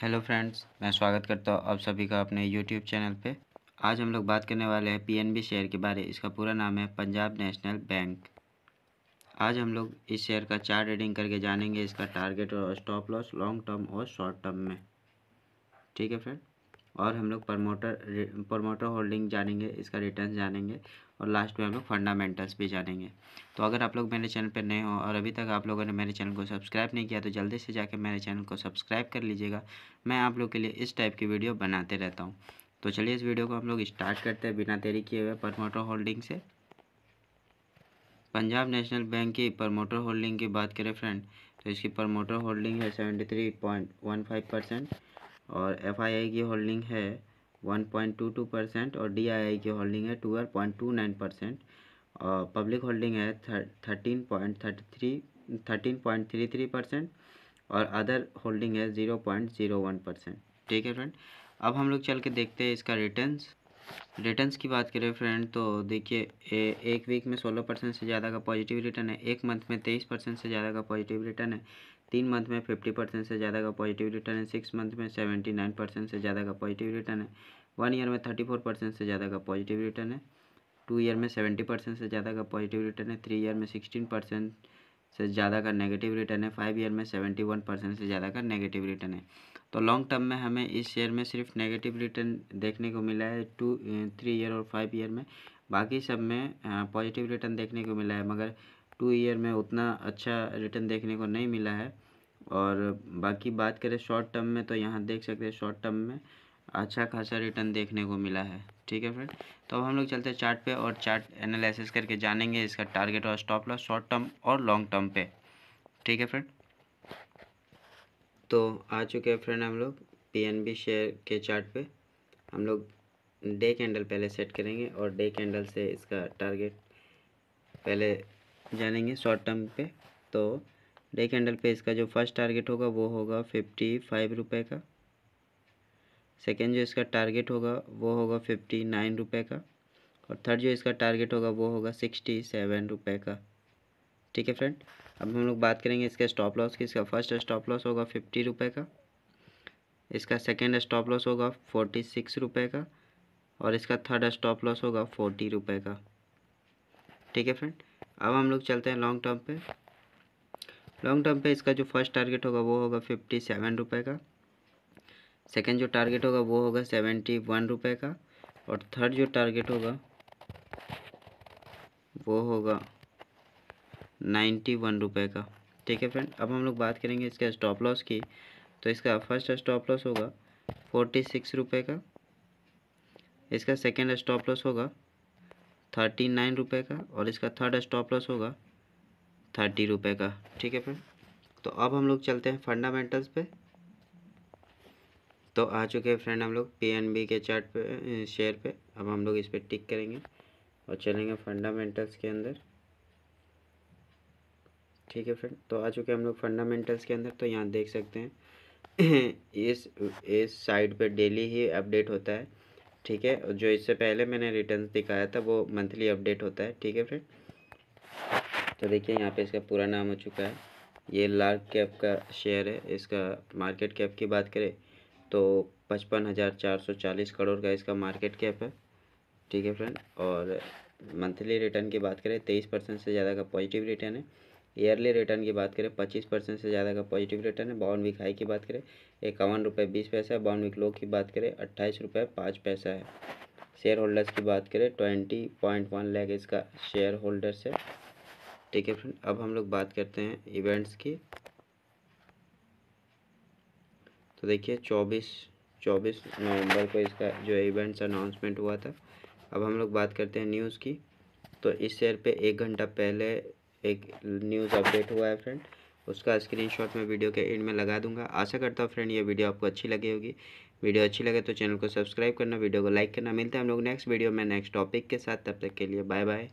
hello friends मैं स्वागत करता हूँ आप सभी का अपने यूट्यूब चैनल पे आज हम लोग बात करने वाले हैं पीएनबी शेयर के बारे इसका पूरा नाम है पंजाब नेशनल बैंक आज हम लोग इस शेयर का चार रेडिंग करके जानेंगे इसका टारगेट और स्टॉप लॉस लॉन्ग टर्म और शॉर्ट टर्म में ठीक है फ्रेंड और हम लोग प्रमोटर प्रमोटर होल्डिंग जानेंगे इसका रिटर्न जानेंगे और लास्ट में हम लोग फंडामेंटल्स भी जानेंगे तो अगर आप लोग मेरे चैनल पर नए हो और अभी तक आप लोगों ने मेरे चैनल को सब्सक्राइब नहीं किया तो जल्दी से जाकर मेरे चैनल को सब्सक्राइब कर लीजिएगा मैं आप लोग के लिए इस टाइप की वीडियो बनाते रहता हूँ तो चलिए इस वीडियो को हम लोग स्टार्ट करते हैं बिना देरी किए हुए प्रमोटर होल्डिंग से पंजाब नेशनल बैंक की प्रमोटर होल्डिंग की बात करें फ्रेंड तो इसकी प्रमोटर होल्डिंग है seventy three point one five percent और एफ आई आई की होल्डिंग है one point two two percent और डी आई आई की होल्डिंग है पॉइंट टू नाइन परसेंट और पब्लिक होल्डिंग है thirteen point thirty three thirteen point three three percent और other holding है zero point zero one percent ठीक है friend अब हम लोग चल के देखते हैं इसका रिटर्न रिटर्न्स की बात करें फ्रेंड तो देखिए एक वीक में सोलह परसेंट से ज़्यादा का पॉजिटिव रिटर्न है एक मंथ में तेईस परसेंट से ज़्यादा का पॉजिटिव रिटर्न है तीन मंथ में फिफ्टी परसेंट से ज़्यादा का पॉजिटिव रिटर्न है सिक्स मंथ में सेवेंटी नाइन परसेंट से ज़्यादा का पॉजिटिव रिटर्न है वन ईयर में थर्टी फोर परसेंट से ज़्यादा का पॉजिटिव रिटर्न है टू ईयर में सेवेंटी परसेंट से ज़्यादा का पॉजिटिव रिटर्न है थ्री ईयर में सिक्सटीन परसेंट से ज़्यादा का नेगेटिव रिटर्न है फाइव ईयर में सेवेंटी वन परसेंट से ज़्यादा का नेगेटिव रिटर्न है तो लॉन्ग टर्म में हमें इस शेयर में सिर्फ नेगेटिव रिटर्न देखने को मिला है टू थ्री ईयर और फाइव ईयर में बाकी सब में पॉजिटिव रिटर्न देखने को मिला है मगर टू ईयर में उतना अच्छा रिटर्न देखने को नहीं मिला है और बाकी बात करें शॉर्ट टर्म में तो यहाँ देख सकते हैं शॉर्ट टर्म में अच्छा खासा रिटर्न देखने को मिला है ठीक है फ्रेंड तो अब हम लोग चलते हैं चार्ट पे और चार्ट एनालिसिस करके जानेंगे इसका टारगेट और स्टॉप लॉस शॉर्ट टर्म और लॉन्ग टर्म पे ठीक है फ्रेंड तो आ चुके हैं फ्रेंड हम लोग पीएनबी शेयर के चार्ट पे हम लोग डे कैंडल पहले सेट करेंगे और डे कैंडल से इसका टारगेट पहले जानेंगे शॉर्ट टर्म पे तो डे कैंडल पे इसका जो फर्स्ट टारगेट होगा वो होगा फिफ्टी फाइव रुपये का सेकेंड जो इसका टारगेट होगा वो होगा फिफ्टी नाइन रुपये का और थर्ड जो इसका टारगेट होगा वो होगा सिक्सटी सेवन रुपये का ठीक है फ्रेंड अब हम लोग बात करेंगे इसके स्टॉप लॉस की इसका फर्स्ट स्टॉप लॉस होगा फिफ्टी रुपये का इसका सेकेंड स्टॉप लॉस होगा फोर्टी सिक्स रुपये का और इसका थर्ड स्टॉप लॉस होगा फोर्टी रुपये का ठीक है फ्रेंड अब हम लोग चलते हैं लॉन्ग टर्म पे लॉन्ग टर्म पे इसका जो फर्स्ट टारगेट होगा वो होगा फिफ्टी सेवन रुपये का सेकेंड जो टारगेट होगा वो होगा सेवेंटी वन रुपये का और थर्ड जो टारगेट होगा वो होगा नाइन्टी वन रुपये का ठीक है फ्रेंड अब हम लोग बात करेंगे इसके स्टॉप लॉस की तो इसका फर्स्ट स्टॉप लॉस होगा फोर्टी सिक्स रुपये का इसका सेकेंड स्टॉप लॉस होगा थर्टी नाइन रुपये का और इसका थर्ड स्टॉप लॉस होगा थर्टी रुपये का ठीक है फ्रेंड तो अब हम लोग चलते हैं फंडामेंटल्स पे तो आ चुके हैं फ्रेंड हम लोग पी के चार्ट पे शेयर पे अब हम लोग इस पर टिक करेंगे और चलेंगे फंडामेंटल्स के अंदर ठीक है फ्रेंड तो आ चुके हैं हम लोग फंडामेंटल्स के अंदर तो यहाँ देख सकते हैं इस इस साइड पे डेली ही अपडेट होता है ठीक है और जो इससे पहले मैंने रिटर्न दिखाया था वो मंथली अपडेट होता है ठीक है फ्रेंड तो देखिए यहाँ पे इसका पूरा नाम हो चुका है ये लार्ज कैप का शेयर है इसका मार्केट कैप की बात करें तो पचपन हज़ार चार सौ चालीस करोड़ का इसका मार्केट कैप है ठीक है फ्रेंड और मंथली रिटर्न की बात करें तेईस परसेंट से ज़्यादा का पॉजिटिव रिटर्न है ईयरली रिटर्न की बात करें पच्चीस परसेंट से ज़्यादा का पॉजिटिव रिटर्न है बावन वीक हाई की बात करें इक्यावन रुपये बीस पैसा है बावन वीक लो की बात करें अट्ठाईस रुपये पाँच पैसा है शेयर होल्डर्स की बात करें ट्वेंटी पॉइंट वन लैख इसका शेयर होल्डर्स है ठीक है फ्रेंड अब हम लोग बात करते हैं इवेंट्स की तो देखिए चौबीस चौबीस नवंबर को इसका जो इवेंट्स अनाउंसमेंट हुआ था अब हम लोग बात करते हैं न्यूज़ की तो इस शेयर पे एक घंटा पहले एक न्यूज़ अपडेट हुआ है फ्रेंड उसका स्क्रीनशॉट मैं वीडियो के एंड में लगा दूंगा आशा करता हूँ फ्रेंड ये वीडियो आपको अच्छी लगी होगी वीडियो अच्छी लगे तो चैनल को सब्सक्राइब करना वीडियो को लाइक करना मिलते हैं हम लोग नेक्स्ट वीडियो में नेक्स्ट टॉपिक के साथ तब तक के लिए बाय बाय